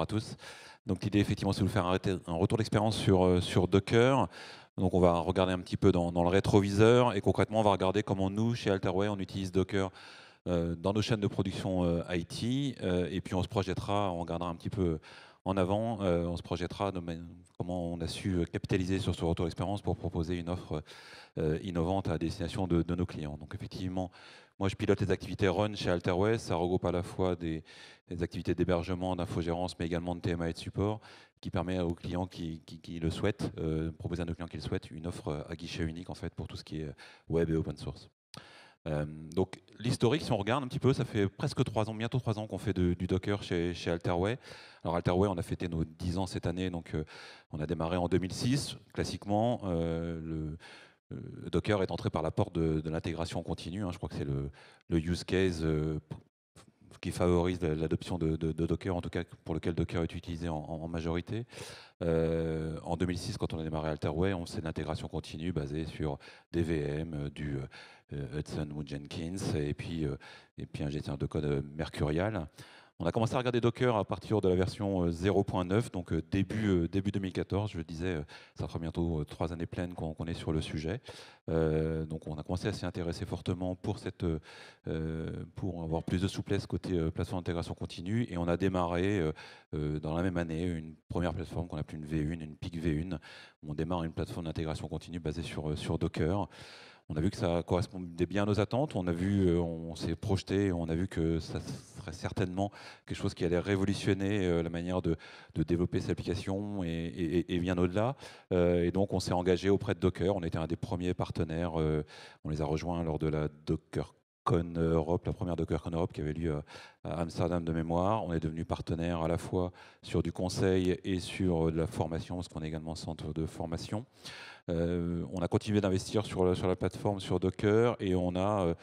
à tous. Donc l'idée effectivement c'est de vous faire un, retour d'expérience sur, euh, sur Docker. Donc on va regarder un petit peu dans, le rétroviseur et concrètement on va regarder comment nous chez Alterway on utilise Docker euh, dans nos chaînes de production euh, IT et puis on se projettera, on regardera un petit peu en avant, on se projettera comment on a su capitaliser sur ce retour d'expérience pour proposer une offre innovante à destination de, de nos clients. Donc effectivement moi, je pilote les activités Run chez Alterway. Ça regroupe à la fois des, activités d'hébergement, d'infogérance, mais également de TMA et de support, qui permet aux clients qui, le souhaitent, euh, proposer à nos clients qui le souhaitent, une offre euh, à guichet unique en fait pour tout ce qui est euh, web et open source. donc l'historique, si on regarde un petit peu, ça fait presque trois ans, bientôt trois ans qu'on fait du Docker chez, Alterway. Alors Alterway, on a fêté nos 10 ans cette année, donc on a démarré en 2006. Classiquement, euh, Docker est entré par la porte de, l'intégration continue. Hein. Je crois que c'est le, use case euh, qui favorise l'adoption de, Docker, en tout cas pour lequel Docker est utilisé en, majorité. Euh, en 2006, quand on a démarré Alterway, on sait l'intégration continue basée sur des VM, du Hudson ou Jenkins, et puis, et puis un gestionnaire de code mercurial. On a commencé à regarder Docker à partir de la version 0.9, euh, donc euh, début, euh, début 2014. Je disais, ça fera bientôt trois années pleines qu'on est sur le sujet. donc on a commencé à s'y intéresser fortement pour, avoir plus de souplesse côté plateforme d'intégration continue. Et on a démarré dans la même année une première plateforme qu'on appelle une V1, une PIC V1. On démarre une plateforme d'intégration continue basée sur, sur Docker. On a vu que ça correspondait bien à nos attentes. On a vu, euh, on s'est projeté, on a vu que ça serait certainement quelque chose qui allait révolutionner euh, la manière de, développer cette application et, bien au-delà. Euh, et donc, on s'est engagé auprès de Docker. On était un des premiers partenaires. On les a rejoints lors de la Docker. Europe, la première DockerCon Europe qui avait lieu euh, à Amsterdam de mémoire. On est devenu partenaire à la fois sur du conseil et sur euh, de la formation, parce qu'on est également centre de formation. Euh, on a continué d'investir sur, la plateforme, sur Docker, et on a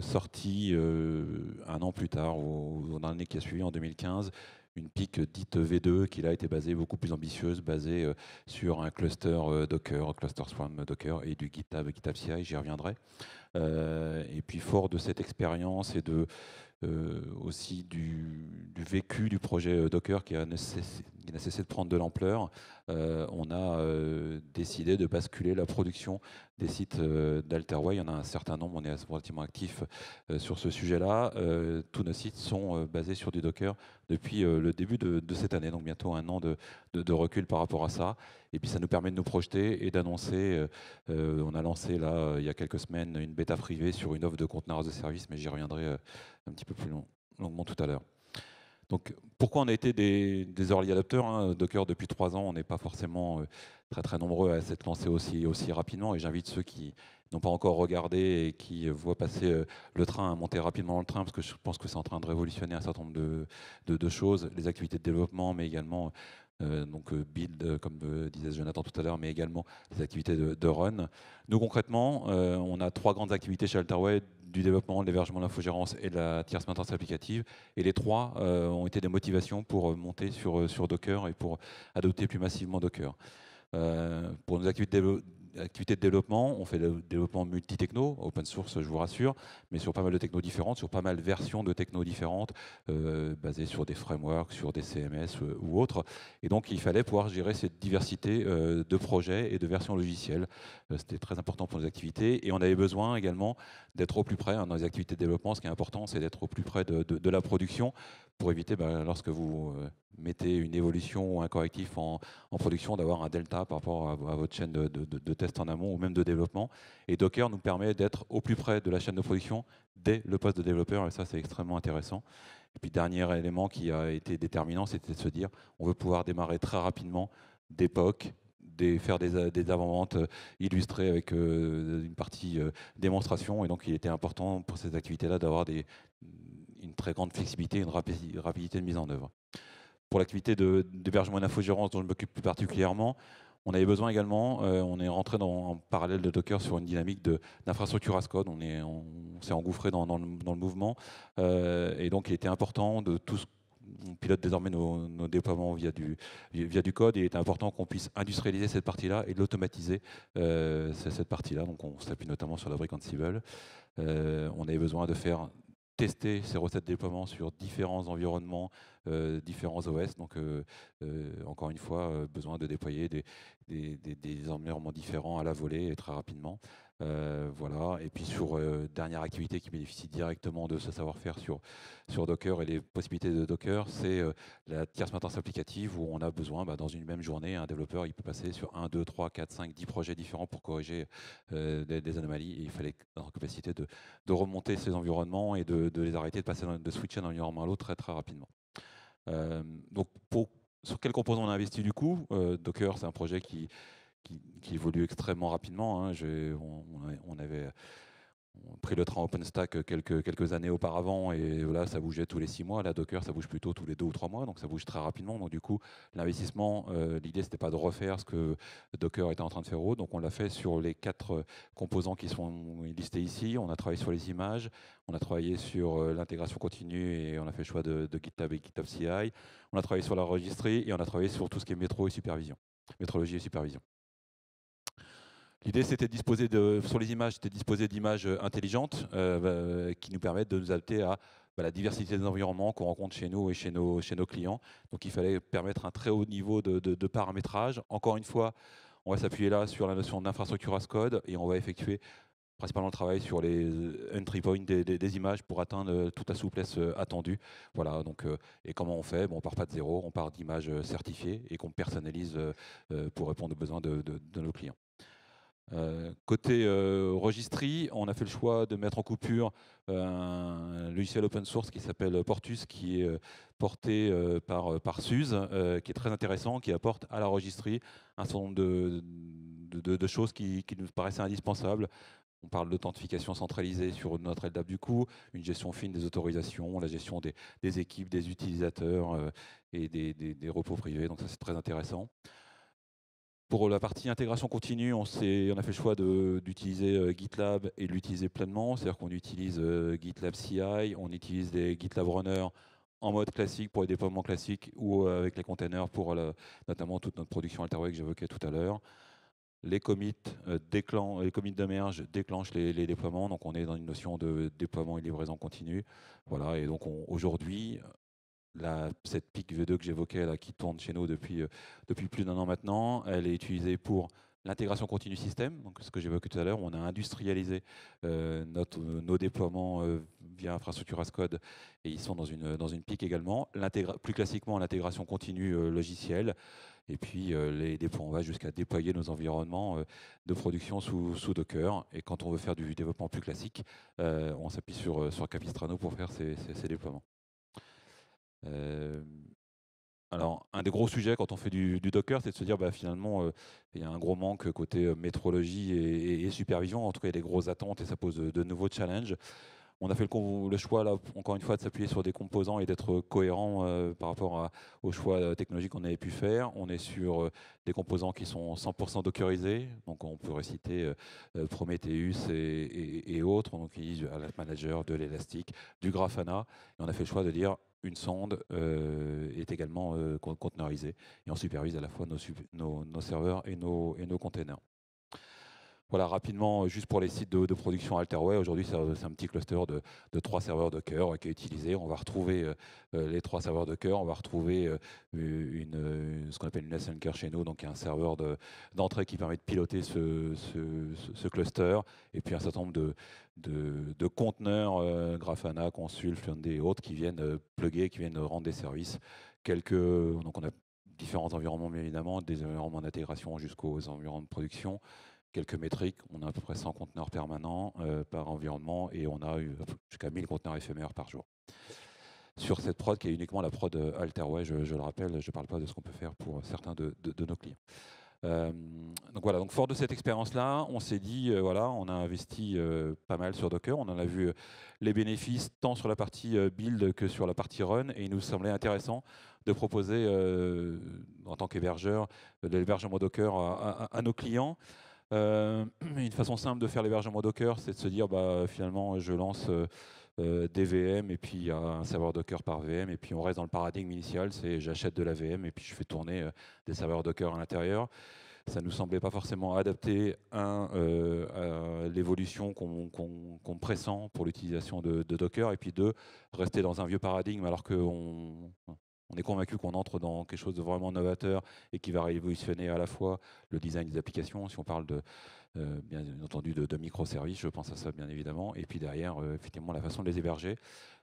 sorti un an plus tard, ou dans l'année qui a suivi, en 2015, une pique dite V2 qui a été basée beaucoup plus ambitieuse, basée euh, sur un cluster euh, Docker, cluster Swarm Docker et du GitHub, GitHub CI, j'y reviendrai. Euh, et puis fort de cette expérience et de aussi du, vécu du projet Docker qui, a n'a cessé de prendre de l'ampleur, on a décidé de basculer la production des sites d'Alterway. Il y en a un certain nombre, on est relativement actif sur ce sujet-là. tous nos sites sont basés sur du Docker depuis euh, le début de, cette année, donc bientôt un an de, recul par rapport à ça. Et puis ça nous permet de nous projeter et d'annoncer. Euh, euh, on a lancé là, il y a quelques semaines, une bêta privée sur une offre de conteneurs de service, mais j'y reviendrai un petit peu plus longuement tout à l'heure. Donc, pourquoi on a été des, early adopteurs hein, Docker, depuis trois ans, on n'est pas forcément très très nombreux à s'être lancé aussi, aussi rapidement. Et j'invite ceux qui, n'ont pas encore regardé et qui euh, voient passer euh, le train, monter rapidement le train, parce que je pense que c'est en train de révolutionner un certain nombre de, de, choses, les activités de développement, mais également euh, donc build, comme disait Jonathan tout à l'heure, mais également les activités de, run. Nous, concrètement, on a trois grandes activités chez Alterway du développement, de l'hébergement, de l'infogérance et de la tierce maintenance applicative. Et les trois ont été des motivations pour monter sur, sur Docker et pour adopter plus massivement Docker. pour nos activités de activité de développement, on fait le développement multi-techno, open source, je vous rassure, mais sur pas mal de technos différentes, sur pas mal de versions de technos différentes, euh, basées sur des frameworks, sur des CMS euh, ou autres. Et donc, il fallait pouvoir gérer cette diversité euh, de projets et de versions logicielles. C'était très important pour nos activités. Et on avait besoin également d'être au plus près, hein, dans les activités de développement, ce qui est important, c'est d'être au plus près de, la production pour éviter, ben, lorsque vous mettez une évolution ou un correctif en, production, d'avoir un delta par rapport à, votre chaîne de, de test en amont ou même de développement. Et Docker nous permet d'être au plus près de la chaîne de production dès le poste de développeur, et ça c'est extrêmement intéressant. Et puis dernier élément qui a été déterminant, c'était de se dire on veut pouvoir démarrer très rapidement d'époque, des, faire des, des avant-ventes euh, illustrées avec euh, une partie euh, démonstration. Et donc il était important pour ces activités-là d'avoir une très grande flexibilité, une rapidité de mise en œuvre. Pour l'activité d'hébergement et d'infogérance dont je m'occupe plus particulièrement, on avait besoin également, euh, on est rentré dans, en parallèle de Docker sur une dynamique d'infrastructure as code, on s'est on, s'est engouffré dans, le, mouvement, euh, et donc il était important de tout on pilote désormais nos, déploiements via du, via du code et il est important qu'on puisse industrialiser cette partie-là et l'automatiser, euh, cette partie-là. Donc on s'appuie notamment sur la brique Ansible. Euh, on avait besoin de faire tester ces recettes de déploiement sur différents environnements euh, différents OS. Donc, euh, euh, encore une fois, besoin de déployer des, environnements différents à la volée et très rapidement. voilà. Et puis sur dernière activité qui bénéficie directement de ce savoir-faire sur, Docker et les possibilités de Docker, c'est la tierce maintenance applicative où on a besoin, bah, dans une même journée, un développeur il peut passer sur 1, 2, 3, 4, 5, 10 projets différents pour corriger des, anomalies. il fallait en capacité de, remonter ces environnements et de, les arrêter, de passer de switcher d'un environnement à l'autre très très rapidement. Euh, donc pour, sur quel composant on a investi du coup euh, Docker, c'est un projet qui, qui, évolue extrêmement rapidement. Hein. on, avait on a pris le train OpenStack quelques, années auparavant et voilà, ça bougeait tous les six mois. Là, Docker, ça bouge plutôt tous les deux ou trois mois, donc ça bouge très rapidement. Donc du coup, l'investissement, euh, l'idée, c'était pas de refaire ce que Docker était en train de faire. donc on l'a fait sur les quatre euh, composants qui sont listés ici. On a travaillé sur les images, on a travaillé sur euh, l'intégration continue et on a fait le choix de, de GitHub et GitHub CI. On a travaillé sur la registrie et on a travaillé sur tout ce qui est métro et supervision, métrologie et supervision. L'idée, c'était de disposer de, sur les images, c'était disposer d'images euh, intelligentes euh, euh, qui nous permettent de nous adapter à bah, la diversité des environnements qu'on rencontre chez nous et chez nos, clients. Donc, il fallait permettre un très haut niveau de, paramétrage. Encore une fois, on va s'appuyer là sur la notion d'infrastructure as code et on va effectuer principalement le travail sur les entry points des, images pour atteindre toute la souplesse attendue. Voilà, donc, et comment on fait bon, On part pas de zéro, on part d'images certifiées et qu'on personnalise pour répondre aux besoins de nos clients. Euh, côté euh, registry, on a fait le choix de mettre en coupure euh, un logiciel open source qui s'appelle Portus, qui est porté par, par qui est très intéressant, qui apporte à la registry un certain nombre de, choses qui, nous paraissaient indispensables. On parle d'authentification centralisée sur notre LDAP du coup, une gestion fine des autorisations, la gestion des, équipes, des utilisateurs et des, des repos privés. Donc ça c'est très intéressant. Pour la partie intégration continue, on, a fait le choix d'utiliser euh, GitLab et de l'utiliser pleinement. C'est-à-dire qu'on utilise euh, GitLab CI, on utilise des GitLab Runner en mode classique pour les déploiements classiques ou euh, avec les containers pour notamment toute notre production Alterway que j'évoquais tout à l'heure. Les commits, les commits de merge déclenchent les, les, déploiements, donc on est dans une notion de déploiement et livraison continue. Voilà, et donc aujourd'hui, cette PIC V2 que j'évoquais, qui tourne chez nous euh, depuis, plus d'un an maintenant, elle est utilisée pour l'intégration continue système, donc ce que j'évoquais tout à l'heure, on a industrialisé euh, euh, nos déploiements via infrastructure as code et ils sont dans une, dans PIC également. Plus classiquement, l'intégration continue logicielle et puis les on va jusqu'à déployer nos environnements de production sous, Docker. Et quand on veut faire du développement plus classique, on s'appuie sur, sur Capistrano pour faire ces déploiements. Euh, alors, un des gros sujets quand on fait du, Docker, c'est de se dire bah, finalement, euh, il y a un gros manque côté euh, métrologie et, supervision. En tout cas, il y a des grosses attentes et ça pose de nouveaux challenges. On a fait le, choix, là, encore une fois, de s'appuyer sur des composants et d'être cohérent euh, par rapport aux choix euh, technologiques qu'on avait pu faire. On est sur euh, des composants qui sont 100% dockerisés, donc on pourrait citer Prometheus et, autres, on utilise la ah, Manager, de l'élastique, du Grafana, et on a fait le choix de dire une sonde est également containerisée et on supervise à la fois nos, serveurs et nos, et nos containers. Voilà, rapidement, euh, juste pour les sites de, production AlterWay, aujourd'hui c'est un petit cluster de, trois serveurs de cœur euh, qui est utilisé. On va retrouver euh, les trois serveurs de cœur, on va retrouver une, ce qu'on appelle une lesson chez nous, donc un serveur d'entrée qui permet de piloter ce, cluster, et puis un certain nombre de, conteneurs Grafana, Consul, Fluentd et autres qui viennent plugger, qui viennent rendre des services. Quelques, donc on a différents environnements, bien évidemment, des environnements d'intégration jusqu'aux environnements de production quelques métriques. On a à peu près 100 conteneurs permanents euh, par environnement et on a eu jusqu'à 1000 conteneurs éphémères par jour. Sur cette prod qui est uniquement la prod euh, Alterway, je, le rappelle, je ne parle pas de ce qu'on peut faire pour certains de, nos clients. Euh, donc voilà, donc fort de cette expérience-là, on s'est dit, voilà, on a investi pas mal sur Docker, on en a vu les bénéfices tant sur la partie build que sur la partie run, et il nous semblait intéressant de proposer en tant qu'hébergeur de l'hébergement Docker à, nos clients. Euh, une façon simple de faire l'hébergement Docker, c'est de se dire bah, finalement je lance euh, euh, des VM et puis il y a un serveur Docker par VM et puis on reste dans le paradigme initial, c'est j'achète de la VM et puis je fais tourner des serveurs Docker à l'intérieur. Ça ne nous semblait pas forcément adapté un, à l'évolution qu'on pressent pour l'utilisation de, de, Docker et puis deux, rester dans un vieux paradigme alors qu'on on est convaincu qu'on entre dans quelque chose de vraiment novateur et qui va révolutionner à la fois le design des applications. Si on parle de, euh, bien entendu de, de microservices, je pense à ça bien évidemment, et puis derrière, euh, effectivement, la façon de les héberger.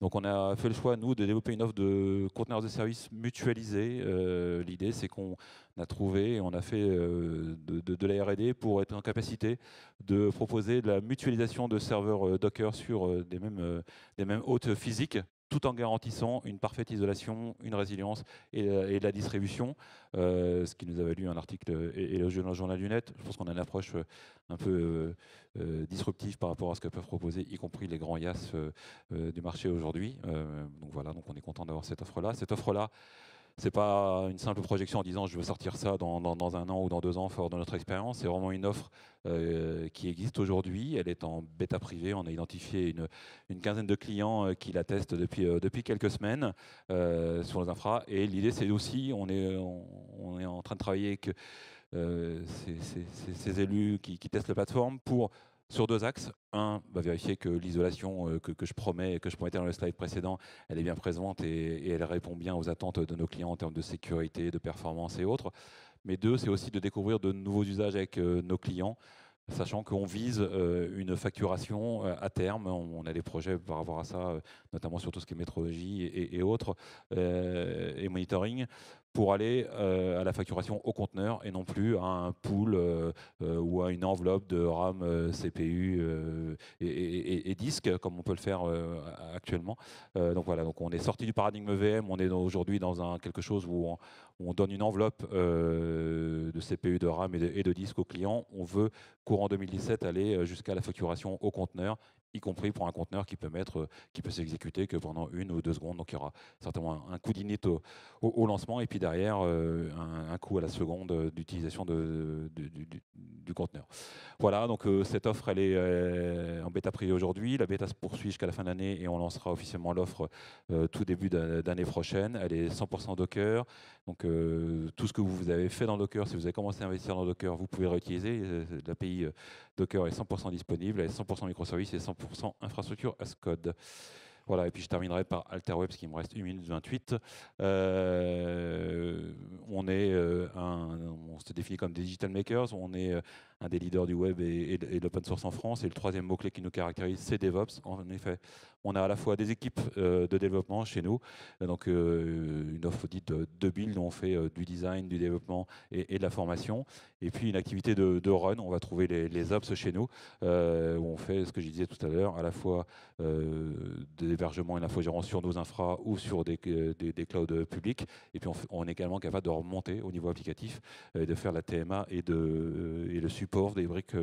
Donc on a fait le choix, nous, de développer une offre de conteneurs de services mutualisés. Euh, l'idée, c'est qu'on a trouvé et on a fait de, la RD pour être en capacité de proposer de la mutualisation de serveurs Docker sur des mêmes, des mêmes hôtes physiques tout en garantissant une parfaite isolation, une résilience et, euh, la distribution, euh, ce qui nous avait lu un article et dans le journal du net. Je pense qu'on a une approche euh, un peu disruptive par rapport à ce que peuvent proposer, y compris les grands IAS du marché aujourd'hui. donc voilà, donc on est content d'avoir cette offre-là. Cette offre-là, c'est pas une simple projection en disant je veux sortir ça dans, un an ou dans deux ans fort de notre expérience. C'est vraiment une offre euh, qui existe aujourd'hui. Elle est en bêta privée. On a identifié une, quinzaine de clients euh, qui la testent depuis, euh, depuis quelques semaines sur les infra. Et l'idée, c'est aussi, on est, on, est en train de travailler avec ces, élus qui testent la plateforme pour sur deux axes. Un, bah, vérifier que l'isolation euh, que, je promets, que je promettais dans le slide précédent, elle est bien présente et, et elle répond bien aux attentes de nos clients en termes de sécurité, de performance et autres. Mais deux, c'est aussi de découvrir de nouveaux usages avec euh, nos clients sachant qu'on vise euh, une facturation à terme. On, a des projets par rapport à ça, notamment sur tout ce qui est métrologie et, autres, et monitoring, pour aller euh, à la facturation au conteneur et non plus à un pool euh, euh, ou à une enveloppe de RAM, CPU et, et, disque comme on peut le faire actuellement. donc voilà, donc on est sorti du paradigme VM, on est aujourd'hui dans un, quelque chose où on, donne une enveloppe de CPU, de RAM et de, disque au client. On veut, courant 2017, aller jusqu'à la facturation au conteneur y compris pour un conteneur qui peut mettre, qui peut s'exécuter que pendant une ou deux secondes. Donc il y aura certainement un, coup d'init au, au, lancement. Et puis derrière euh, un, coût à la seconde euh, d'utilisation du, conteneur. Voilà, donc euh, cette offre, elle est en bêta privée aujourd'hui. La bêta se poursuit jusqu'à la fin de l'année et on lancera officiellement l'offre tout début d'année prochaine. Elle est 100% Docker. Donc tout ce que vous avez fait dans Docker, si vous avez commencé à investir dans Docker, vous pouvez réutiliser. L'API Docker est 100% disponible, elle est 100% microservice et 100% infrastructure as code. Voilà, et puis je terminerai par AlterWeb, parce qu'il me reste 1 minute 28. Euh, on, est, euh, un, on se définit comme des digital makers, on est euh, un des leaders du web et, de l'open source en France. Et le troisième mot-clé qui nous caractérise, c'est DevOps. En effet, on a à la fois des équipes euh, de développement chez nous, euh, donc euh, une offre dite de build où on fait du design, du développement et, de la formation. Et puis une activité de, de run, on va trouver les, les ops chez nous, où on fait ce que je disais tout à l'heure, à la fois euh, de l'hébergement et l'infogérance sur nos infra ou sur des, clouds publics. Et puis on, on, est également capable de remonter au niveau applicatif, et de faire la TMA et, de, et le support des briques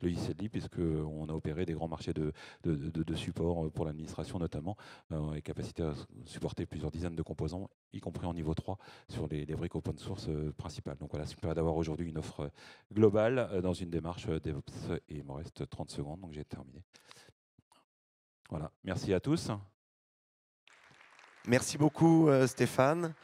logicielles euh, puisqu'on a opéré des grands marchés de, de, euh, pour l'administration notamment, euh, et capacité à supporter plusieurs dizaines de composants, y compris en niveau 3, sur les, briques open source principales. Donc voilà, super permet d'avoir aujourd'hui une offre globale dans une démarche DevOps, et il me reste 30 secondes, donc j'ai terminé. Voilà, merci à tous. Merci beaucoup Stéphane.